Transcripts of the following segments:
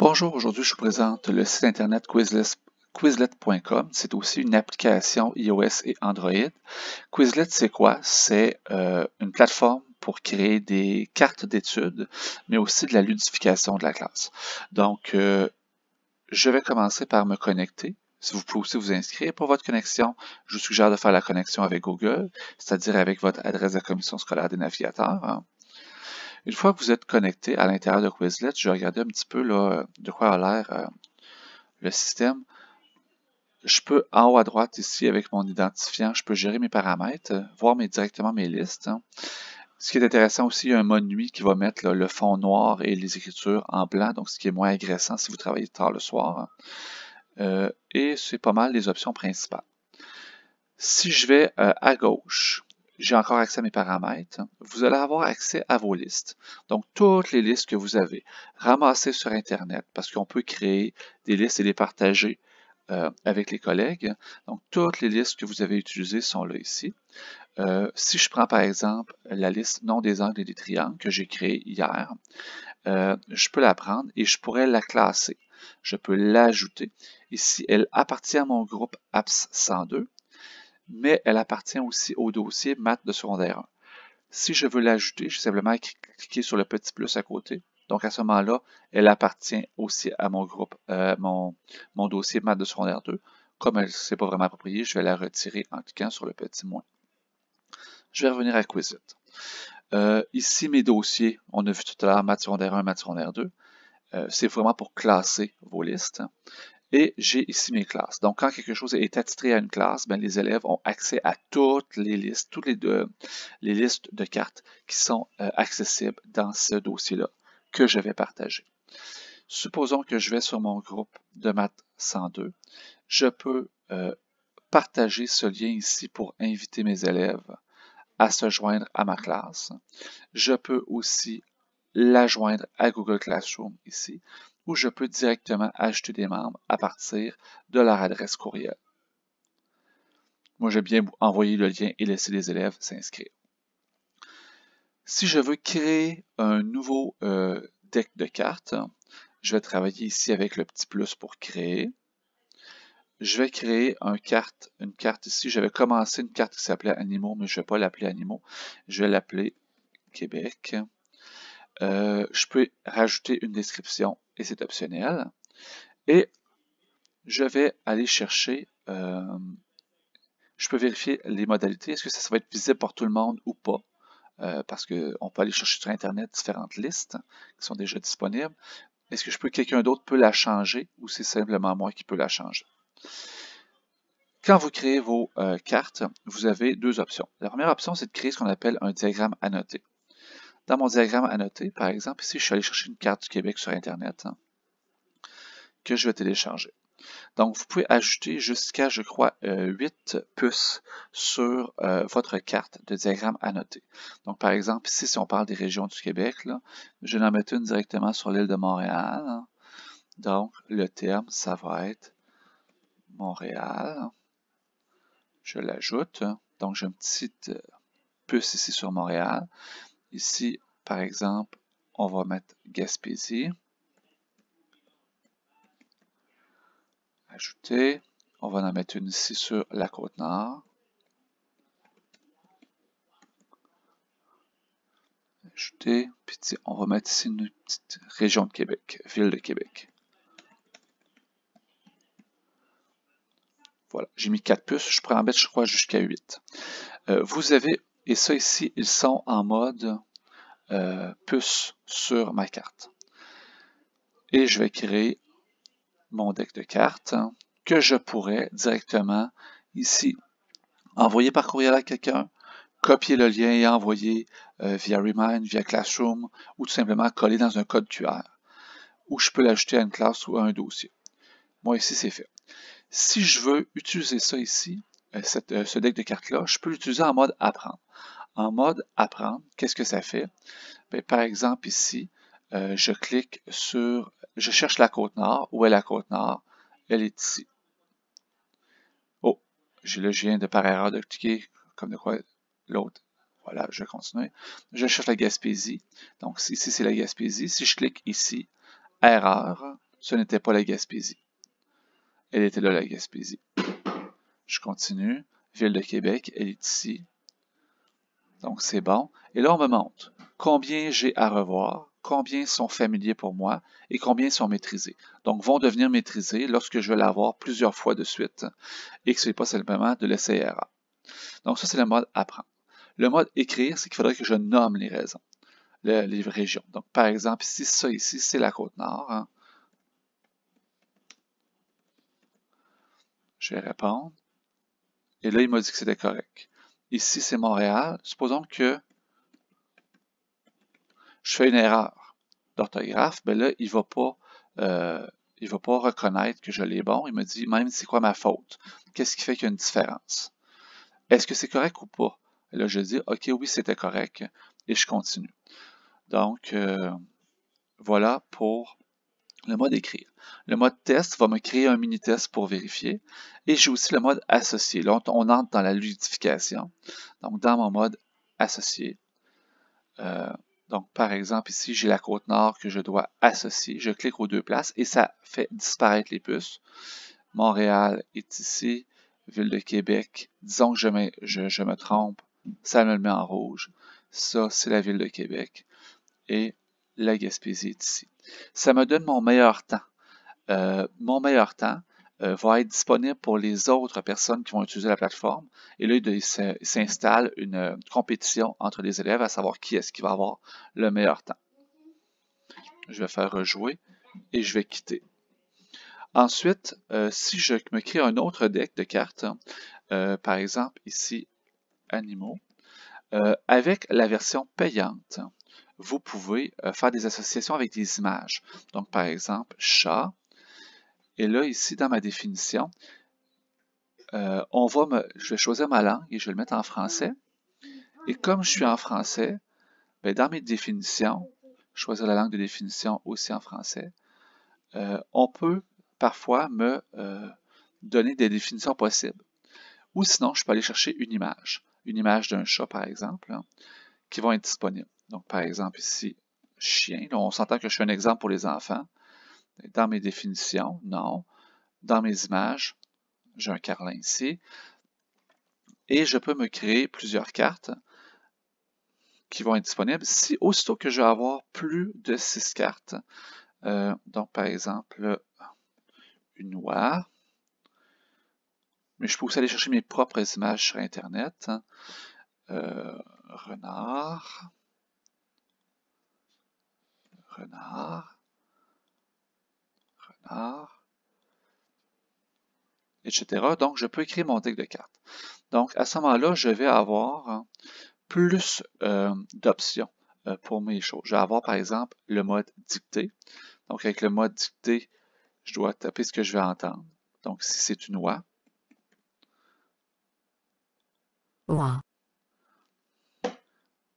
Bonjour, aujourd'hui je vous présente le site internet Quizlet.com. C'est aussi une application iOS et Android. Quizlet, c'est quoi? C'est euh, une plateforme pour créer des cartes d'études, mais aussi de la ludification de la classe. Donc, euh, je vais commencer par me connecter. Si vous pouvez aussi vous inscrire pour votre connexion, je vous suggère de faire la connexion avec Google, c'est-à-dire avec votre adresse de commission scolaire des navigateurs. Hein. Une fois que vous êtes connecté à l'intérieur de Quizlet, je vais regarder un petit peu là, de quoi a l'air euh, le système. Je peux, en haut à droite ici, avec mon identifiant, je peux gérer mes paramètres, euh, voir directement mes listes. Hein. Ce qui est intéressant aussi, il y a un mode nuit qui va mettre le fond noir et les écritures en blanc, donc ce qui est moins agressant si vous travaillez tard le soir. Hein. Euh, et c'est pas mal les options principales. Si je vais euh, à gauche, j'ai encore accès à mes paramètres, vous allez avoir accès à vos listes. Donc, toutes les listes que vous avez ramassées sur Internet, parce qu'on peut créer des listes et les partager euh, avec les collègues. Donc, toutes les listes que vous avez utilisées sont là ici. Euh, si je prends par exemple la liste Nom des angles et des triangles que j'ai créée hier, euh, je peux la prendre et je pourrais la classer. Je peux l'ajouter. Ici, elle appartient à mon groupe APS 102 mais elle appartient aussi au dossier maths de secondaire 1. Si je veux l'ajouter, je vais simplement cliquer sur le petit plus à côté. Donc à ce moment-là, elle appartient aussi à mon groupe, euh, mon, mon, dossier maths de secondaire 2. Comme elle ne pas vraiment appropriée, je vais la retirer en cliquant sur le petit moins. Je vais revenir à Quizit. Euh, ici, mes dossiers, on a vu tout à l'heure maths secondaire 1, maths secondaire 2. Euh, c'est vraiment pour classer vos listes. Et j'ai ici mes classes. Donc, quand quelque chose est attitré à une classe, ben, les élèves ont accès à toutes les listes, toutes les, deux, les listes de cartes qui sont euh, accessibles dans ce dossier-là que je vais partager. Supposons que je vais sur mon groupe de maths 102. Je peux euh, partager ce lien ici pour inviter mes élèves à se joindre à ma classe. Je peux aussi la joindre à Google Classroom ici ou je peux directement acheter des membres à partir de leur adresse courriel. Moi, j'ai bien envoyé le lien et laisser les élèves s'inscrire. Si je veux créer un nouveau euh, deck de cartes, je vais travailler ici avec le petit plus pour créer. Je vais créer un carte, une carte ici. J'avais commencé une carte qui s'appelait Animaux, mais je ne vais pas l'appeler Animaux. Je vais l'appeler Québec. Euh, je peux rajouter une description et c'est optionnel. Et je vais aller chercher, euh, je peux vérifier les modalités, est-ce que ça, va être visible pour tout le monde ou pas, euh, parce qu'on peut aller chercher sur Internet différentes listes qui sont déjà disponibles. Est-ce que je peux quelqu'un d'autre peut la changer ou c'est simplement moi qui peux la changer? Quand vous créez vos euh, cartes, vous avez deux options. La première option, c'est de créer ce qu'on appelle un diagramme annoté. Dans mon diagramme annoté, par exemple, ici, je suis allé chercher une carte du Québec sur Internet hein, que je vais télécharger. Donc, vous pouvez ajouter jusqu'à, je crois, 8 euh, puces sur euh, votre carte de diagramme annoté. Donc, par exemple, ici, si on parle des régions du Québec, je vais en mettre une directement sur l'île de Montréal. Hein. Donc, le terme, ça va être Montréal. Je l'ajoute. Hein. Donc, j'ai une petite euh, puce ici sur Montréal. Ici, par exemple, on va mettre Gaspésie. Ajouter. On va en mettre une ici sur la côte nord. Ajouter. Puis on va mettre ici une petite région de Québec, ville de Québec. Voilà, j'ai mis quatre puces, je prends un bête, je crois, jusqu'à 8. Euh, vous avez et ça ici, ils sont en mode euh, puce sur ma carte. Et je vais créer mon deck de cartes que je pourrais directement ici envoyer par courriel à quelqu'un, copier le lien et envoyer euh, via Remind, via Classroom ou tout simplement coller dans un code QR ou je peux l'ajouter à une classe ou à un dossier. Moi ici c'est fait. Si je veux utiliser ça ici, euh, ce deck de cartes-là, je peux l'utiliser en mode apprendre. En mode apprendre, qu'est-ce que ça fait? Ben, par exemple, ici, euh, je clique sur, je cherche la côte nord. Où est la côte nord? Elle est ici. Oh, là, je viens de par erreur de cliquer comme de quoi l'autre. Voilà, je continue. Je cherche la Gaspésie. Donc ici, c'est la Gaspésie. Si je clique ici, erreur, ce n'était pas la Gaspésie. Elle était là, la Gaspésie. Je continue. Ville de Québec, elle est ici. Donc c'est bon. Et là, on me montre combien j'ai à revoir, combien sont familiers pour moi et combien sont maîtrisés. Donc vont devenir maîtrisés lorsque je vais l'avoir plusieurs fois de suite et que ce n'est pas seulement de lessai Donc ça, c'est le mode apprendre. Le mode écrire, c'est qu'il faudrait que je nomme les raisons, les régions. Donc par exemple, si ça ici, c'est la côte nord. Hein. Je vais répondre. Et là, il m'a dit que c'était correct. Ici, c'est Montréal. Supposons que je fais une erreur d'orthographe, ben là, il ne va pas... Euh, va pas reconnaître que je l'ai bon. Il me dit même c'est quoi ma faute. Qu'est-ce qui fait qu'il y a une différence? Est-ce que c'est correct ou pas? là, je dis OK, oui, c'était correct et je continue. Donc, euh, voilà pour le mode écrire. Le mode test va me créer un mini-test pour vérifier. Et j'ai aussi le mode associé. Là, on, entre dans la ludification. Donc, dans mon mode associé. Euh, donc, par exemple, ici, j'ai la côte nord que je dois associer. Je clique aux deux places et ça fait disparaître les puces. Montréal est ici. Ville de Québec. Disons que je me, je, je me trompe. Ça me le met en rouge. Ça, c'est la ville de Québec. Et la Gaspésie ici. Ça me donne mon meilleur temps. Euh, mon meilleur temps euh, va être disponible pour les autres personnes qui vont utiliser la plateforme. Et là, il s'installe une euh, compétition entre les élèves à savoir qui est-ce qui va avoir le meilleur temps. Je vais faire rejouer et je vais quitter. Ensuite, si je me crée un autre deck de cartes, par exemple ici, animaux, avec la version payante, vous pouvez euh, faire des associations avec des images. Donc, par exemple, chat. Et là, ici, dans ma définition, euh, on je vais choisir ma langue et je vais le mettre en français. Et comme je suis en français, ben, dans mes définitions, choisir la langue de définition aussi en français, euh, on peut parfois me donner des définitions possibles. Ou sinon, je peux aller chercher une image, une image d'un chat par exemple, hein, qui vont être disponibles. Donc, par exemple, ici, chien. on s'entend que je suis un exemple pour les enfants. Dans mes définitions, non. Dans mes images, j'ai un carlin ici. Et je peux me créer plusieurs cartes qui vont être disponibles si aussitôt que je vais avoir plus de six cartes. Euh, donc, par exemple, une noire. Mais je peux aussi aller chercher mes propres images sur Internet. Euh, renard renard, renard, etc. Donc, je peux écrire mon deck de carte. Donc, à ce moment-là, je vais avoir hein, plus euh, d'options euh, pour mes choses. Je vais avoir, par exemple, le mode dicté. Donc, avec le mode dicté, je dois taper ce que je vais entendre. Donc, si c'est une oie.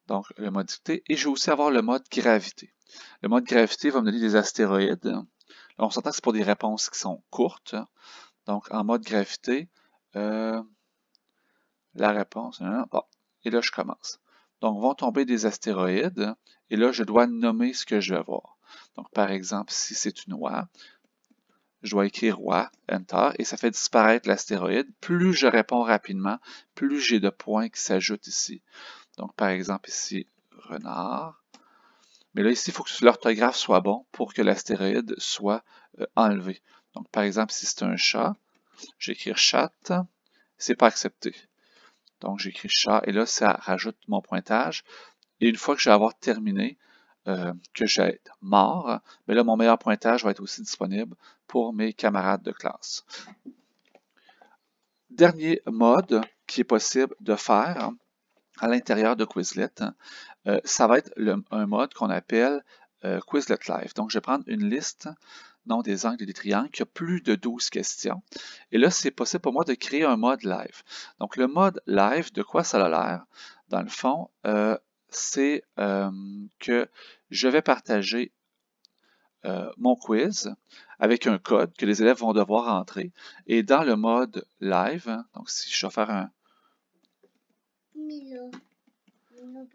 Donc, le mode dicté. Et je vais aussi avoir le mode gravité. Le mode gravité va me donner des astéroïdes. on s'entend que c'est pour des réponses qui sont courtes. Donc, en mode gravité, euh, la réponse... Hein, et là, je commence. Donc, vont tomber des astéroïdes. Et là, je dois nommer ce que je veux voir. Donc, par exemple, si c'est une oie, je dois écrire roi, enter, et ça fait disparaître l'astéroïde. Plus je réponds rapidement, plus j'ai de points qui s'ajoutent ici. Donc, par exemple, ici, renard, mais là, ici, il faut que l'orthographe soit bon pour que l'astéroïde soit euh, enlevé. Donc, par exemple, si c'est un chat, j'écris chat, c'est pas accepté. Donc, j'écris chat et là, ça rajoute mon pointage. Et une fois que je vais avoir terminé, euh, que j'ai mort, mais ben là, mon meilleur pointage va être aussi disponible pour mes camarades de classe. Dernier mode qui est possible de faire à l'intérieur de Quizlet, euh, ça va être un mode qu'on appelle euh, Quizlet Live. Donc, je vais prendre une liste non des angles et des triangles qui a plus de 12 questions. Et là, c'est possible pour moi de créer un mode live. Donc, le mode live, de quoi ça a l'air? Dans le fond, euh, c'est que je vais partager mon quiz avec un code que les élèves vont devoir entrer. Et dans le mode live, donc si je vais faire un... Milo. Milo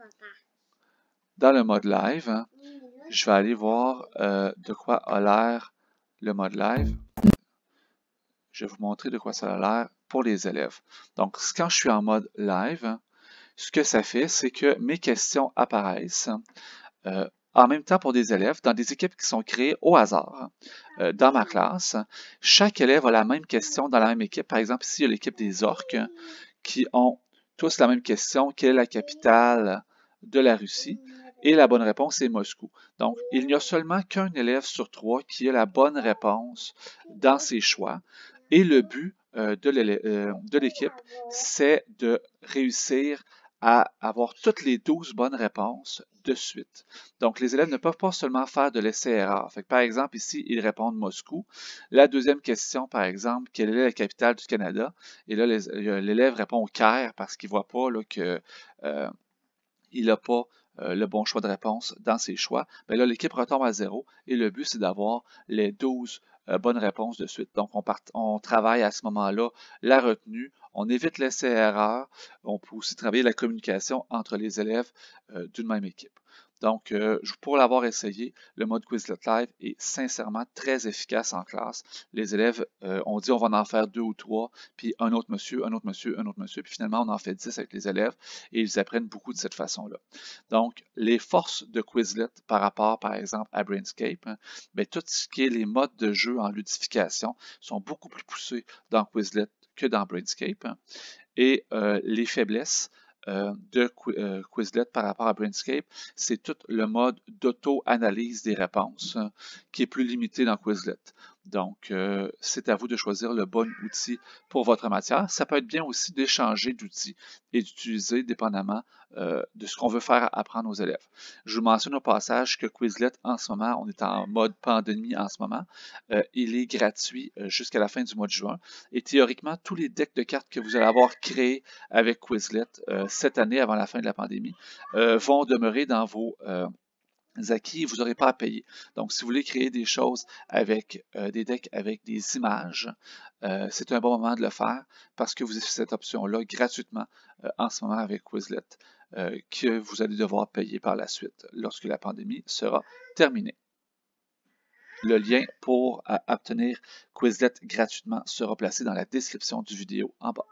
dans le mode live, hein. je vais aller voir euh, de quoi a l'air le mode live. Je vais vous montrer de quoi ça a l'air pour les élèves. Donc, quand je suis en mode live, ce que ça fait, c'est que mes questions apparaissent euh, en même temps pour des élèves dans des équipes qui sont créées au hasard. Euh, dans ma classe, chaque élève a la même question dans la même équipe. Par exemple, ici, il y a l'équipe des orques qui ont tous la même question. Quelle est la capitale de la Russie? Et la bonne réponse est Moscou. Donc, il n'y a seulement qu'un élève sur trois qui a la bonne réponse dans ses choix. Et le but euh, euh, de l'équipe, c'est de réussir à avoir toutes les douze bonnes réponses de suite. Donc, les élèves ne peuvent pas seulement faire de l'essai-erreur. Par exemple, ici, ils répondent Moscou. La deuxième question, par exemple, quelle est la capitale du Canada? Et là, euh, l'élève répond au Caire parce qu'il ne voit pas qu'il que... il n'a pas euh, le bon choix de réponse dans ses choix, ben l'équipe retombe à zéro et le but, c'est d'avoir les 12 euh, bonnes réponses de suite. Donc, on, travaille à ce moment-là la retenue, on évite les erreur on peut aussi travailler la communication entre les élèves euh, d'une même équipe. Donc, euh, pour l'avoir essayé, le mode Quizlet Live est sincèrement très efficace en classe. Les élèves, euh, ont on dit on va en faire deux ou trois, puis un autre monsieur, un autre monsieur, un autre monsieur, puis finalement on en fait dix avec les élèves et ils apprennent beaucoup de cette façon-là. Donc, les forces de Quizlet par rapport, par exemple, à Brainscape, mais hein, ben, tout ce qui est les modes de jeu en ludification sont beaucoup plus poussés dans Quizlet que dans Brainscape. Hein, et euh, les faiblesses, euh, de euh, Quizlet par rapport à Brainscape, c'est tout le mode d'auto-analyse des réponses hein, qui est plus limité dans Quizlet. Donc, euh, c'est à vous de choisir le bon outil pour votre matière. Ça peut être bien aussi d'échanger d'outils et d'utiliser dépendamment euh, de ce qu'on veut faire apprendre aux élèves. Je vous mentionne au passage que Quizlet, en ce moment, on est en mode pandémie en ce moment. Euh, il est gratuit jusqu'à la fin du mois de juin. Et théoriquement, tous les decks de cartes que vous allez avoir créés avec Quizlet cette année, avant la fin de la pandémie, vont demeurer dans vos acquis, vous n'aurez pas à payer. Donc, si vous voulez créer des choses avec euh, des decks avec des images, euh, c'est un bon moment de le faire parce que vous avez cette option-là gratuitement euh, en ce moment avec Quizlet que vous allez devoir payer par la suite lorsque la pandémie sera terminée. Le lien pour obtenir Quizlet gratuitement sera placé dans la description du vidéo en bas.